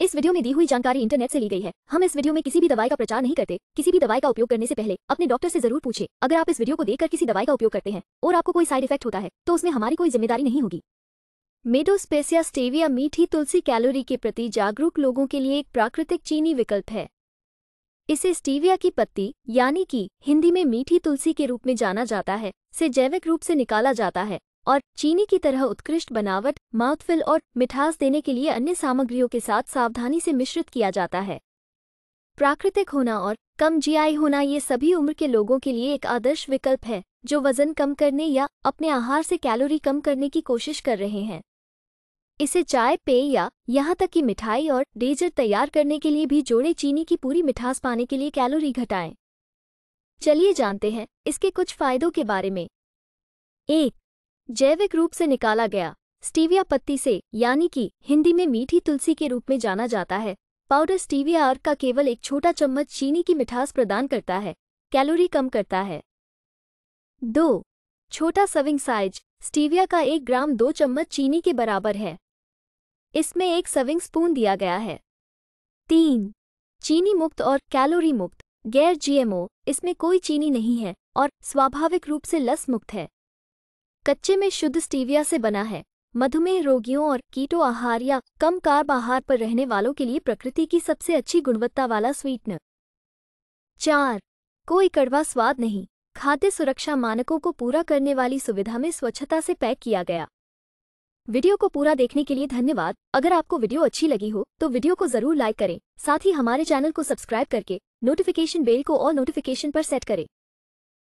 इस वीडियो में दी हुई जानकारी इंटरनेट से ली गई है हम इस वीडियो में किसी भी दवाई का प्रचार नहीं करते किसी भी दवाई का उपयोग करने से पहले अपने डॉक्टर से जरूर पूछे अगर आप इस वीडियो को देखकर किसी दवाई का उपयोग करते हैं और आपको कोई साइड इफेक्ट होता है तो उसमें हमारी कोई जिम्मेदारी नहीं होगी मेडोस्पेसिया स्टेविया मीठी तुलसी कैलोरी के प्रति जागरूक लोगों के लिए एक प्राकृतिक चीनी विकल्प है इसे स्टीविया की पत्ती यानी कि हिंदी में मीठी तुलसी के रूप में जाना जाता है से जैविक रूप से निकाला जाता है और चीनी की तरह उत्कृष्ट बनावट माउथफिल और मिठास देने के लिए अन्य सामग्रियों के साथ सावधानी से मिश्रित किया जाता है प्राकृतिक होना और कम जीआई होना ये सभी उम्र के लोगों के लिए एक आदर्श विकल्प है जो वजन कम करने या अपने आहार से कैलोरी कम करने की कोशिश कर रहे हैं इसे चाय पेय या यहाँ तक कि मिठाई और डेजर तैयार करने के लिए भी जोड़े चीनी की पूरी मिठास पाने के लिए कैलोरी घटाएं चलिए जानते हैं इसके कुछ फायदों के बारे में एक जैविक रूप से निकाला गया स्टीविया पत्ती से यानी कि हिंदी में मीठी तुलसी के रूप में जाना जाता है पाउडर स्टीविया अर्क का केवल एक छोटा चम्मच चीनी की मिठास प्रदान करता है कैलोरी कम करता है दो छोटा सविंग साइज स्टीविया का एक ग्राम दो चम्मच चीनी के बराबर है इसमें एक सविंग स्पून दिया गया है तीन चीनी मुक्त और कैलोरी मुक्त गैर जीएमओ इसमें कोई चीनी नहीं है और स्वाभाविक रूप से लस मुक्त है कच्चे में शुद्ध स्टीविया से बना है मधुमेह रोगियों और कीटो आहार या कम कार्ब आहार पर रहने वालों के लिए प्रकृति की सबसे अच्छी गुणवत्ता वाला स्वीटनर चार कोई कड़वा स्वाद नहीं खाद्य सुरक्षा मानकों को पूरा करने वाली सुविधा में स्वच्छता से पैक किया गया वीडियो को पूरा देखने के लिए धन्यवाद अगर आपको वीडियो अच्छी लगी हो तो वीडियो को जरूर लाइक करें साथ ही हमारे चैनल को सब्सक्राइब करके नोटिफिकेशन बेल को और नोटिफिकेशन पर सेट करें